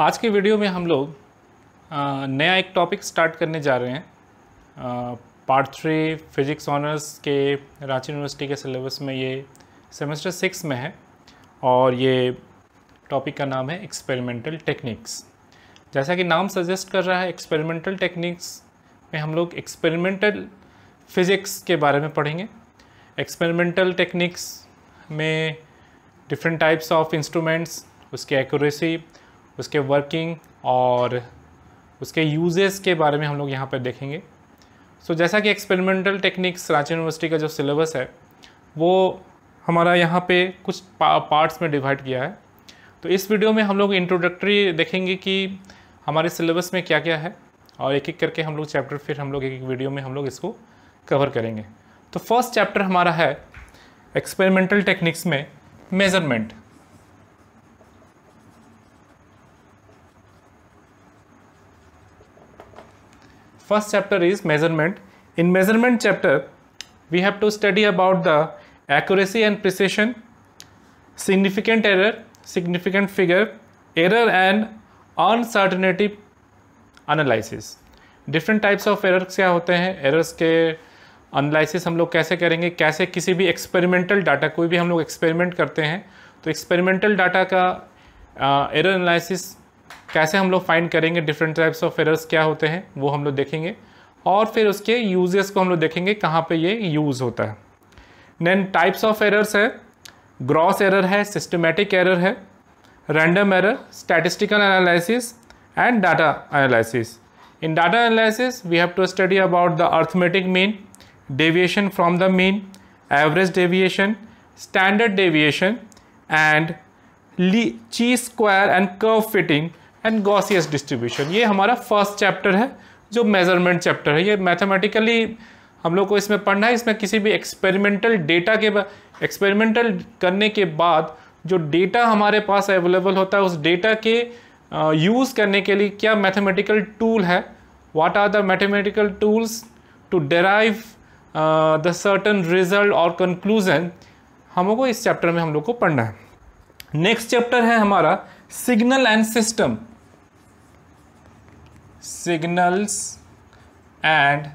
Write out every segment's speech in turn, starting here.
आज के वीडियो में हम लोग नया एक टॉपिक स्टार्ट करने जा रहे हैं पार्ट थ्री फिजिक्स ऑनर्स के रांची यूनिवर्सिटी के सिलेबस में ये सेमेस्टर सिक्स में है और ये टॉपिक का नाम है एक्सपेरिमेंटल टेक्निक्स जैसा कि नाम सजेस्ट कर रहा है एक्सपेरिमेंटल टेक्निक्स में हम लोग एक्सपेरिमेंटल फिज़िक्स के बारे में पढ़ेंगे एक्सपेरिमेंटल टेक्निक्स में डिफरेंट टाइप्स ऑफ इंस्ट्रूमेंट्स उसकी एक्यूरेसी उसके वर्किंग और उसके यूजेस के बारे में हम लोग यहाँ पर देखेंगे सो so, जैसा कि एक्सपेरिमेंटल टेक्निक्स रांची यूनिवर्सिटी का जो सिलेबस है वो हमारा यहाँ पे कुछ पा, पार्ट्स में डिवाइड किया है तो इस वीडियो में हम लोग इंट्रोडक्टरी देखेंगे कि हमारे सिलेबस में क्या क्या है और एक एक करके हम लोग चैप्टर फिर हम लोग एक एक वीडियो में हम लोग इसको कवर करेंगे तो फर्स्ट चैप्टर हमारा है एक्सपेरिमेंटल टेक्निक्स में measurement first chapter is measurement in measurement chapter we have to study about the accuracy and precision significant error significant figure error and uncertainty analysis different types of errors kya hote hain errors ke analysis hum log kaise karenge kaise kisi bhi experimental data koi bhi hum log experiment karte hain to experimental data ka uh, error analysis कैसे हम लोग find करेंगे different types of errors क्या होते हैं वो हम लोग देखेंगे और फिर उसके यूजेस को हम लोग देखेंगे कहाँ पे ये यूज़ होता है दैन टाइप्स ऑफ एरर्स है ग्रॉस एरर है सिस्टमेटिक एरर है random error statistical analysis and data analysis in data analysis we have to study about the arithmetic mean deviation from the mean average deviation standard deviation and least square and curve fitting and Gaussian distribution ये हमारा first chapter है जो measurement chapter है ये mathematically हम लोग को इसमें पढ़ना है इसमें किसी भी एक्सपेरिमेंटल डेटा के एक्सपेरिमेंटल करने के बाद जो डेटा हमारे पास अवेलेबल होता है उस डेटा के यूज़ करने के लिए क्या मैथमेटिकल टूल है what are the mathematical tools to derive the certain result और कंक्लूजन हम को इस चैप्टर में हम लोग को पढ़ना है नेक्स्ट चैप्टर है हमारा signal and system signals and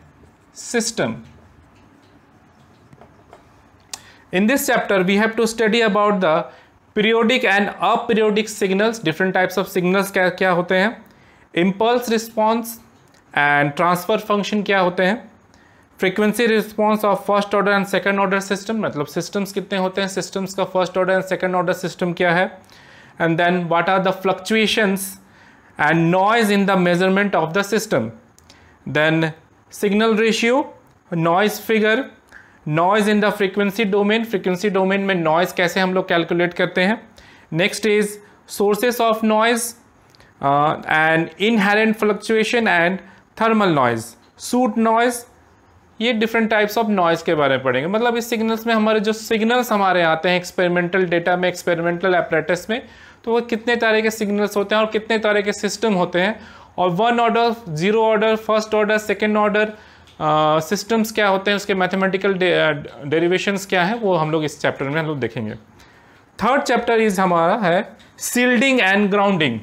system in this chapter we have to study about the periodic and aperiodic signals different types of signals क्या क्या होते हैं impulse response and transfer function क्या होते हैं frequency response of first order and second order system मतलब systems कितने होते हैं systems का first order and second order system क्या है and then what are the fluctuations and noise in the measurement of the system Then signal ratio noise figure noise in the frequency domain frequency domain में noise कैसे हम लोग calculate करते हैं next is sources of noise and inherent fluctuation and thermal noise shot noise ये different types of noise के बारे में पढ़ेंगे मतलब इस सिग्नल्स में हमारे जो सिग्नल्स हमारे आते हैं एक्सपेरिमेंटल डेटा में एक्सपेरिमेंटल अपरेटस में तो कितने तरह के सिग्नल्स होते हैं और कितने तरह के सिस्टम होते हैं और one order zero order first order second order systems क्या होते हैं उसके मैथमेटिकल डेरिवेशंस क्या हैं वो हम लोग इस चैप्टर में हम लोग देखेंगे थर्ड चैप्टर इज हमारा है shielding and grounding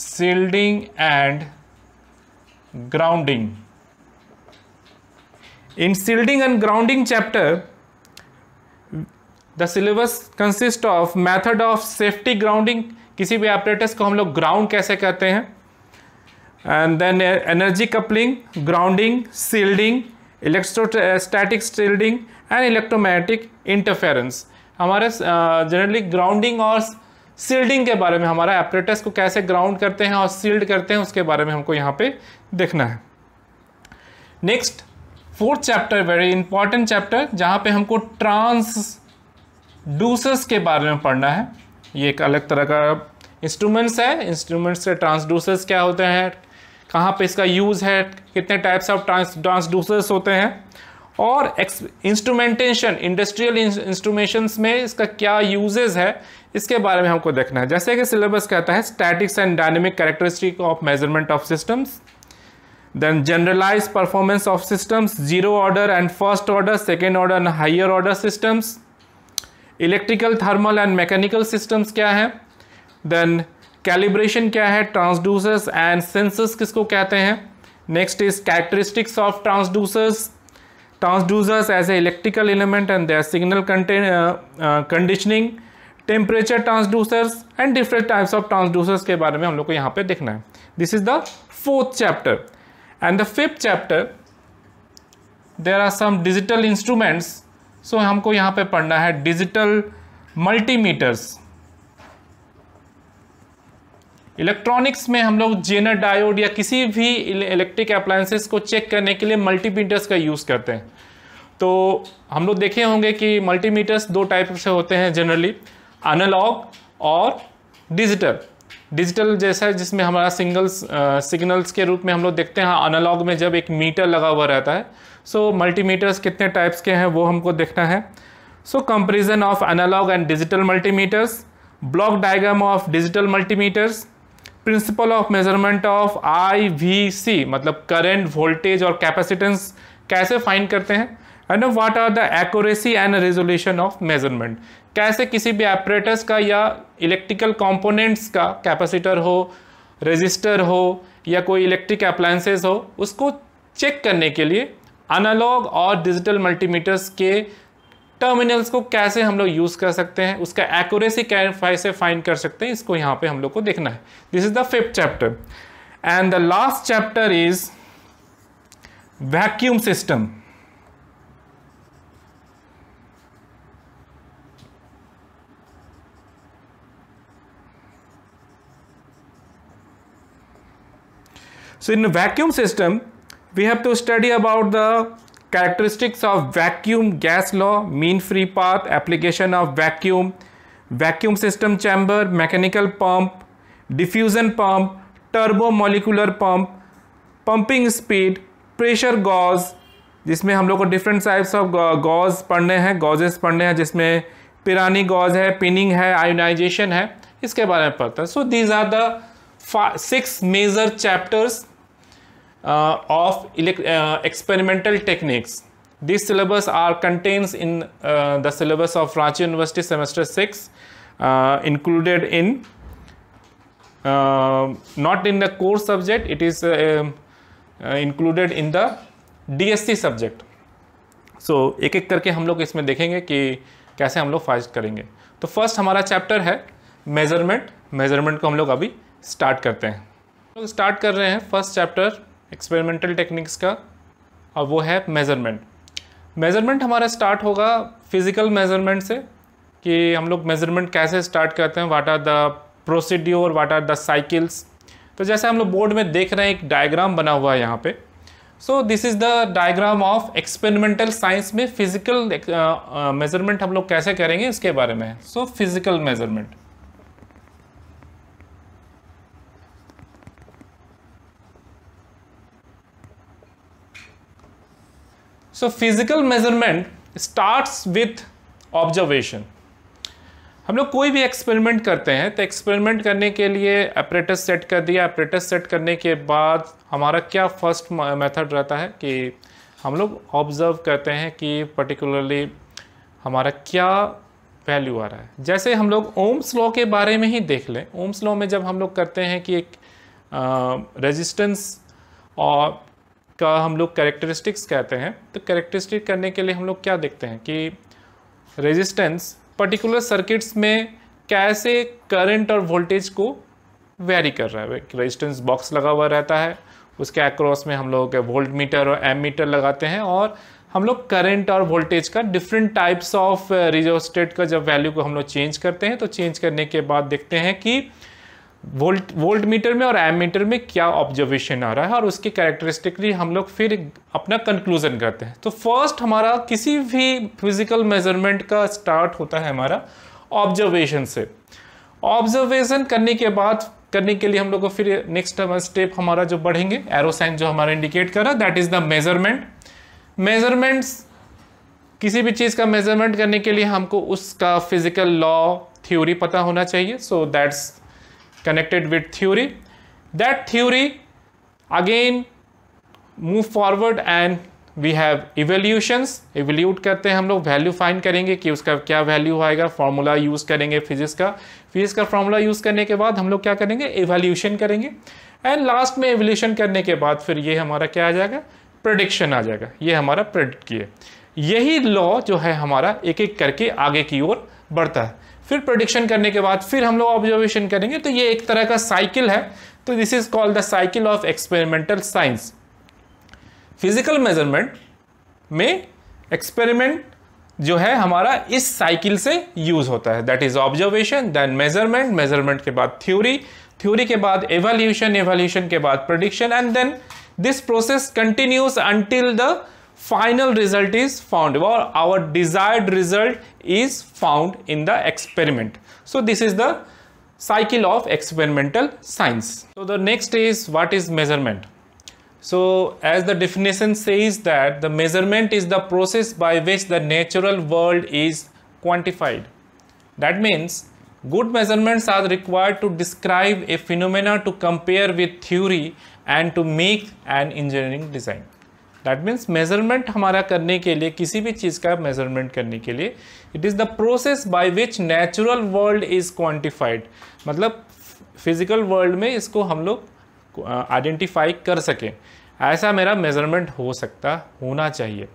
shielding and grounding in shielding and grounding chapter the syllabus consist of method of safety grounding किसी भी ऑपरेटर्स को हम लोग ग्राउंड कैसे कहते हैं and then energy coupling grounding shielding electrostatic shielding and electromagnetic interference हमारे generally grounding और सील्डिंग के बारे में हमारा ऑपरेटर्स को कैसे ग्राउंड करते हैं और सील्ड करते हैं उसके बारे में हमको यहाँ पे देखना है next fourth chapter very important chapter जहाँ पे हमको ट्रांस डूसर्स के बारे में पढ़ना है ये एक अलग तरह का इंस्ट्रूमेंट्स है इंस्ट्रूमेंट्स से ट्रांसड्यूसर्स क्या होते हैं कहाँ पे इसका यूज़ है कितने टाइप्स ऑफ ट्रांस ट्रांसड्यूसर्स होते हैं और इंस्ट्रूमेंटेशन इंडस्ट्रियल इंस्ट्रूमेशंस में इसका क्या यूजेज है इसके बारे में हमको देखना है जैसे कि सिलेबस कहता है statics and dynamic characteristic of measurement of systems then generalize performance of systems zero order and first order second order and higher order systems electrical thermal and mechanical systems क्या है देन कैलिब्रेशन क्या है transducers and sensors किसको कहते हैं next is characteristics of transducers transducers as a electrical element and their signal conditioning temperature transducers and different types of transducers के बारे में हम लोग को यहाँ पे देखना है this is the fourth chapter and the fifth chapter there are some digital instruments so so, हमको यहाँ पे पढ़ना है डिजिटल मल्टीमीटर्स इलेक्ट्रॉनिक्स में हम लोग जेनर डायोड या किसी भी इलेक्ट्रिक अप्लायंसेस को चेक करने के लिए मल्टीमीटर्स का यूज़ करते हैं तो हम लोग देखे होंगे कि मल्टीमीटर्स दो टाइप से होते हैं जनरली अनलॉग और डिजिटल डिजिटल जैसा है जिसमें हमारा सिंगल्स सिग्नल्स के रूप में हम लोग देखते हैं अनलॉग हाँ, में जब एक मीटर लगा हुआ रहता है सो so, मल्टीमीटर्स कितने टाइप्स के हैं वो हमको देखना है so comparison of analog and digital multimeters block diagram of digital multimeters principle of measurement of I V C मतलब करेंट वोल्टेज और कैपेसिटेंस कैसे फाइंड करते हैं and what are the accuracy and resolution of measurement कैसे किसी भी apparatus का या इलेक्ट्रिकल कॉम्पोनेंट्स का कैपेसिटर हो रजिस्टर हो या कोई इलेक्ट्रिक अप्लायंसेस हो उसको चेक करने के लिए एनालॉग और डिजिटल मल्टीमीटर्स के टर्मिनल्स को कैसे हम लोग यूज़ कर सकते हैं उसका एक्यूरेसी कैसे फाइन कर सकते हैं इसको यहाँ पे हम लोग को देखना है this is the fifth chapter and the last chapter is vacuum system so in vacuum system we have to study about the characteristics of vacuum gas law, mean free path, application of vacuum, vacuum system chamber, mechanical pump, diffusion pump, turbo molecular pump, pumping speed, pressure gauge, जिसमें हम लोग को different types of gauge पढ़ने हैं गॉजेस पढ़ने हैं जिसमें Pirani gauge है पिनिंग है आयोनाइजेशन है इसके बारे में पढ़ते हैं so these are the six major chapters of experimental techniques this syllabus are contents in the syllabus of Ranchi university semester six included in not in the core subject it is included in the DSC subject so एक एक करके हम लोग इसमें देखेंगे कि कैसे हम लोग फाइज करेंगे तो फर्स्ट हमारा चैप्टर है मेजरमेंट मेजरमेंट को हम लोग अभी स्टार्ट करते हैं हम लोग स्टार्ट कर रहे हैं फर्स्ट चैप्टर एक्सपेरिमेंटल टेक्निक्स का और वो है मेज़रमेंट मेज़रमेंट हमारा स्टार्ट होगा फिज़िकल मेज़रमेंट से कि हम लोग मेज़रमेंट कैसे स्टार्ट करते हैं what are the procedure what are the cycles तो जैसे हम लोग बोर्ड में देख रहे हैं एक डायग्राम बना हुआ है यहाँ पे so this is the diagram of experimental science में फिज़िकल मेज़रमेंट uh, uh, हम लोग कैसे करेंगे इसके बारे में so physical measurement so physical measurement starts with observation हम लोग कोई भी एक्सपेरिमेंट करते हैं तो एक्सपेरिमेंट करने के लिए अप्रेटस सेट कर दिया अप्रेटस सेट करने के बाद हमारा क्या फर्स्ट मेथड रहता है कि हम लोग ऑब्ज़र्व करते हैं कि पर्टिकुलरली हमारा क्या वैल्यू आ रहा है जैसे हम लोग ओम्स लॉ के बारे में ही देख लें ओम्स लॉ में जब हम लोग करते हैं कि एक रेजिस्टेंस और का हम लोग कैरेक्टरिस्टिक्स कहते हैं तो कैरेक्टरिस्टिक करने के लिए हम लोग क्या देखते हैं कि रेजिस्टेंस पर्टिकुलर सर्किट्स में कैसे करंट और वोल्टेज को वेरी कर रहा है रेजिस्टेंस बॉक्स लगा हुआ रहता है उसके अक्रॉस में हम लोग वोल्ट मीटर और एम मीटर लगाते हैं और हम लोग करंट और वोल्टेज का डिफरेंट टाइप्स ऑफ रिजोस्टेट का जब वैल्यू को हम लोग चेंज करते हैं तो चेंज करने के बाद देखते हैं कि वोल्ट वोल्ट मीटर में और एम मीटर में क्या ऑब्जर्वेशन आ रहा है और उसके कैरेक्टरिस्टिकली हम लोग फिर अपना कंक्लूजन करते हैं तो फर्स्ट हमारा किसी भी फिजिकल मेजरमेंट का स्टार्ट होता है हमारा ऑब्जर्वेशन से ऑब्जर्वेशन करने के बाद करने के लिए हम लोग को फिर नेक्स्ट स्टेप हमारा जो बढ़ेंगे एरोसाइन जो हमारा इंडिकेट कर रहा है that is the measurement measurements किसी भी चीज़ का मेजरमेंट करने के लिए हमको उसका फिजिकल लॉ थ्योरी पता होना चाहिए so that's connected with theory. That theory again move forward and we have evaluations evaluate करते हैं हम लोग वैल्यू फाइंड करेंगे कि उसका क्या वैल्यू आएगा फॉर्मूला यूज़ करेंगे फिजिक्स का फिजिक्स का फॉर्मूला यूज़ करने के बाद हम लोग क्या करेंगे इवेल्यूशन करेंगे एंड लास्ट में इवेल्यूशन करने के बाद फिर ये हमारा क्या आ जाएगा प्रडिक्शन आ जाएगा ये हमारा प्रेडिक्ट किए यही लॉ जो है हमारा एक एक करके आगे की ओर बढ़ता है फिर प्रोडिक्शन करने के बाद फिर हम लोग ऑब्जर्वेशन करेंगे तो ये एक तरह का साइकिल है तो this is called the cycle of experimental science physical measurement में एक्सपेरिमेंट जो है हमारा इस साइकिल से यूज होता है that is observation then measurement measurement के बाद थ्योरी थ्योरी के बाद एवोल्यूशन एवोल्यूशन के बाद production and then this process continues until the final result is found or our desired result is found in the experiment. So this is the cycle of experimental science. So the next is what is measurement? So as the definition says that the measurement is the process by which the natural world is quantified. That means good measurements are required to describe a phenomena to compare with theory and to make an engineering design. That means measurement हमारा करने के लिए किसी भी चीज़ का measurement करने के लिए it is the process by which natural world is quantified मतलब फिजिकल वर्ल्ड में इसको हम लोग आइडेंटिफाई uh, कर सकें ऐसा मेरा मेजरमेंट हो सकता होना चाहिए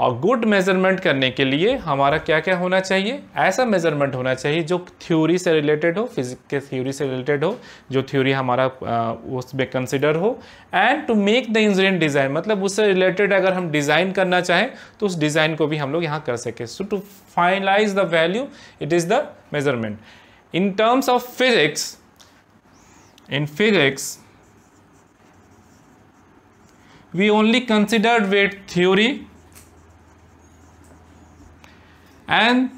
और गुड मेज़रमेंट करने के लिए हमारा क्या क्या होना चाहिए ऐसा मेज़रमेंट होना चाहिए जो थ्योरी से रिलेटेड हो फिजिक्स के थ्योरी से रिलेटेड हो जो थ्योरी हमारा उसमें कंसिडर हो and to make the engineer design मतलब उससे रिलेटेड अगर हम डिज़ाइन करना चाहें तो उस डिज़ाइन को भी हम लोग यहाँ कर सकें so to finalize the value it is the measurement in terms of physics in physics we only considered weight theory and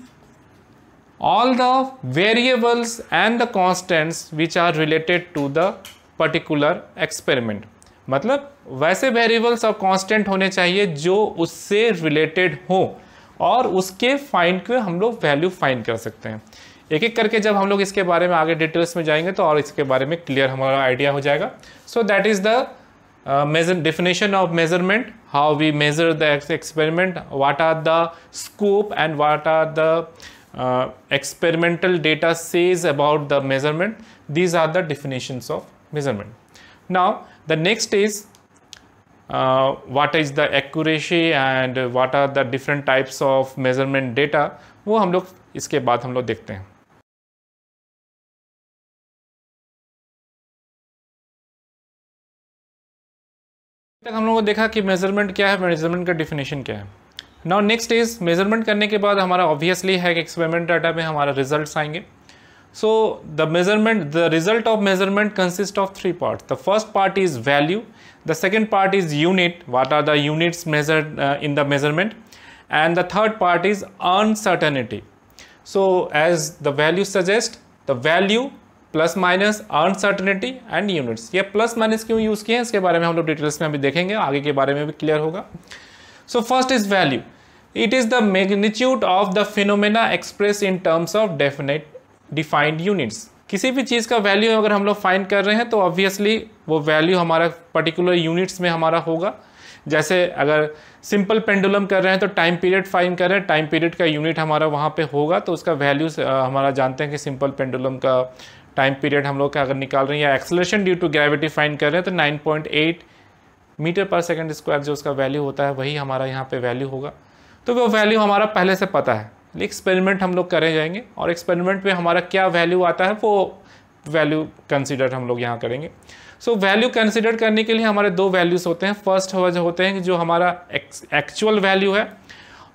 all the variables and the constants which are related to the particular experiment मतलब वैसे variables और constant होने चाहिए जो उससे related हो और उसके फाइंड के हम लोग वैल्यू फाइंड कर सकते हैं एक एक करके जब हम लोग इसके बारे में आगे डिटेल्स में जाएंगे तो और इसके बारे में क्लियर हमारा आइडिया हो जाएगा so that is the uh, measure definition of measurement how we measure the ex experiment what are the scope and what are the uh, experimental data says about the measurement these are the definitions of measurement now the next is uh, what is the accuracy and what are the different types of measurement data वो हम लोग इसके बाद हम लोग देखते हैं तक हम लोगों को देखा कि मेजरमेंट क्या है मेजरमेंट का डिफिनेशन क्या है नाउ नेक्स्ट इज मेजरमेंट करने के बाद हमारा ऑब्वियसली है कि एक्सपेरिमेंट डाटा में हमारा रिजल्ट आएंगे so the measurement the result of measurement consist of three part the first part is value the second part is unit what are the units measure in the measurement and the third part is uncertainty so as the value suggest the value plus minus uncertainty and units ये plus minus क्यों use किए हैं इसके बारे में हम लोग details में अभी देखेंगे आगे के बारे में भी क्लियर होगा so first is value it is the magnitude of the phenomena express in terms of definite defined units किसी भी चीज़ का वैल्यू अगर हम लोग फाइंड कर रहे हैं तो ऑब्वियसली वो वैल्यू हमारा पर्टिकुलर यूनिट्स में हमारा होगा जैसे अगर सिंपल पेंडुलम कर रहे हैं तो टाइम पीरियड फाइन कर रहे हैं टाइम पीरियड का यूनिट हमारा वहाँ पे होगा तो उसका वैल्यू हमारा जानते हैं कि सिंपल पेंडुलम का टाइम पीरियड हम लोग का अगर निकाल रहे हैं या acceleration due to gravity find कर रहे हैं तो नाइन पॉइंट एट मीटर पर सेकेंड स्क्वायर जो उसका वैल्यू होता है वही हमारा यहाँ पे वैल्यू होगा तो वो वैल्यू हमारा पहले से पता है एक्सपेरिमेंट हम लोग करे जाएंगे और एक्सपेरिमेंट में हमारा क्या वैल्यू आता है वो वैल्यू कंसिडर हम लोग यहाँ करेंगे सो वैल्यू कंसिडर करने के लिए हमारे दो वैल्यूज़ होते हैं फर्स्ट होते हैं जो हमारा एक्चुअल वैल्यू है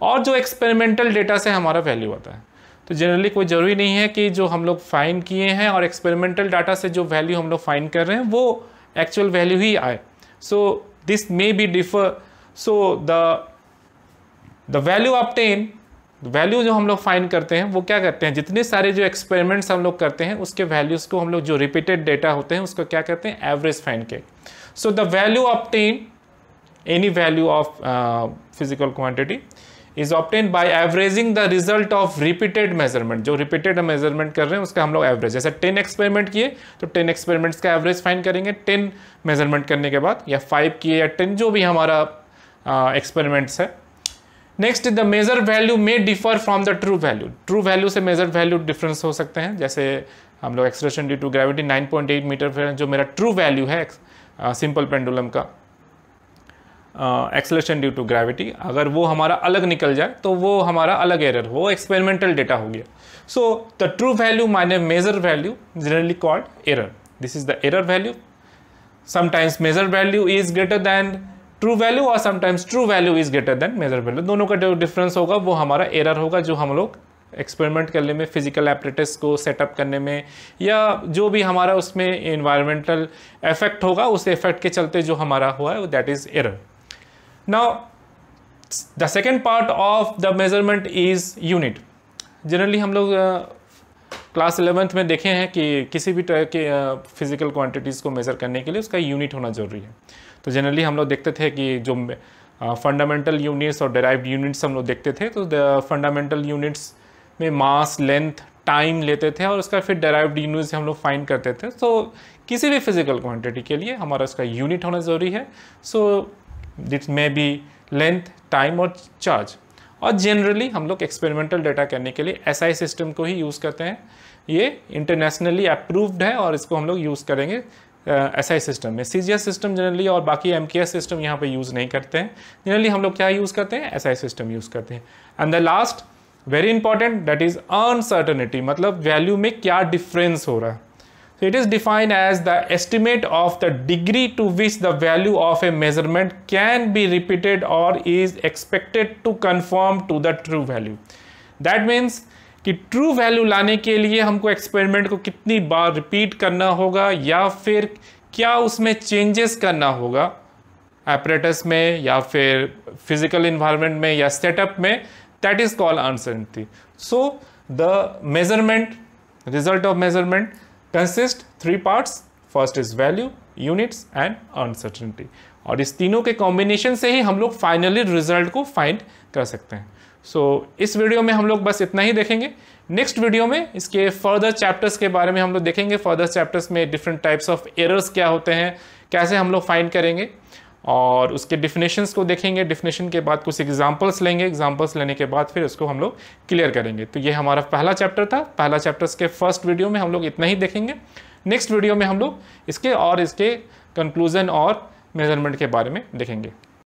और जो एक्सपेरिमेंटल डेटा से हमारा वैल्यू आता है तो जनरली कोई ज़रूरी नहीं है कि जो हम लोग फाइन किए हैं और एक्सपेरिमेंटल डाटा से जो वैल्यू हम लोग फाइन कर रहे हैं वो एक्चुअल वैल्यू ही आए so this may be differ so the the value obtain value जो हम लोग फाइन करते हैं वो क्या करते हैं जितने सारे जो एक्सपेरिमेंट्स हम लोग करते हैं उसके वैल्यूज़ को हम लोग जो रिपीटेड डेटा होते हैं उसको क्या करते हैं एवरेज फाइन के so the value obtained any value of physical quantity is obtain by averaging the result of repeated measurement जो रिपीटेड मेजरमेंट कर रहे हैं उसका हम लोग एवरेज जैसे टेन एक्सपेरिमेंट किए तो टेन एक्सपेरिमेंट्स का एवरेज फाइन करेंगे टेन मेजरमेंट करने के बाद या फाइव किए या टेन जो भी हमारा एक्सपेरिमेंट्स uh, है next the measure value may differ from the true value true value से मेजर वैल्यू डिफरेंस हो सकते हैं जैसे हम लोग expression due to gravity 9.8 metre जो मेरा ट्रू वैल्यू है सिंपल पेंडुलम का एक्सलेशन ड्यू टू ग्रेविटी अगर वो हमारा अलग निकल जाए तो वो हमारा अलग एरर वो एक्सपेरिमेंटल डेटा हो गया so the true value minus measure value generally called error this is the error value sometimes measure value is greater than true value और sometimes true value is greater than measure value दोनों का जो difference होगा वो हमारा error होगा जो हम लोग एक्सपेरिमेंट करने में फिजिकल एपरेटिस को सेटअप करने में या जो भी हमारा उसमें इन्वायरमेंटल इफेक्ट होगा उस इफेक्ट के चलते जो हमारा हुआ है वो that is error now the second part of the measurement is unit generally हम लोग क्लास इलेवेंथ में देखे हैं कि किसी भी तरह के फिजिकल क्वांटिटीज़ को मेज़र करने के लिए उसका यूनिट होना ज़रूरी है तो जनरली हम लोग देखते थे कि जो फंडामेंटल यूनिट्स और डेराइव्ड यूनिट्स हम लोग देखते थे तो फंडामेंटल यूनिट्स में मास लेंथ टाइम लेते थे और उसका फिर डेराइव्ड यूनिट हम लोग फाइंड करते थे सो किसी भी फिजिकल क्वान्टिटी के लिए हमारा उसका यूनिट होना ज़रूरी है so that may be length time और चार्ज और जनरली हम लोग एक्सपेरिमेंटल डेटा करने के लिए एस SI सिस्टम को ही यूज़ करते हैं ये इंटरनेशनली अप्रूव्ड है और इसको हम लोग यूज़ करेंगे एस आई सिस्टम में C G S system generally और बाकी एम के एस सिस्टम यहाँ पे यूज़ नहीं करते हैं जनरली हम लोग क्या यूज़ करते हैं एस आई सिस्टम यूज़ करते हैं and the last very important that is uncertainty मतलब वैल्यू में क्या डिफरेंस हो रहा है So it is defined as the estimate of the degree to which the value of a measurement can be repeated or is expected to conform to the true value. That means कि true value लाने के लिए हमको experiment को कितनी बार repeat करना होगा या फिर क्या उसमें चेंजेस करना होगा एपरेटस में या फिर फिजिकल इन्वायरमेंट में या सेटअप में that is call uncertainty so the measurement result of measurement consist three parts first is value units and uncertainty और इस तीनों के कॉम्बिनेशन से ही हम लोग फाइनली रिजल्ट को फाइंड कर सकते हैं सो so, इस वीडियो में हम लोग बस इतना ही देखेंगे नेक्स्ट वीडियो में इसके फर्दर चैप्टर्स के बारे में हम लोग देखेंगे फर्दर चैप्टर्स में डिफरेंट टाइप्स ऑफ एरर्स क्या होते हैं कैसे हम लोग फाइंड करेंगे और उसके डिफिनेशंस को देखेंगे डिफिनेशन के बाद कुछ एग्जांपल्स लेंगे एग्जांपल्स लेने के बाद फिर उसको हम लोग क्लियर करेंगे तो ये हमारा पहला चैप्टर था पहला चैप्टर्स के फर्स्ट वीडियो में हम लोग इतना ही देखेंगे नेक्स्ट वीडियो में हम लोग इसके और इसके कंक्लूजन और मेजरमेंट के बारे में देखेंगे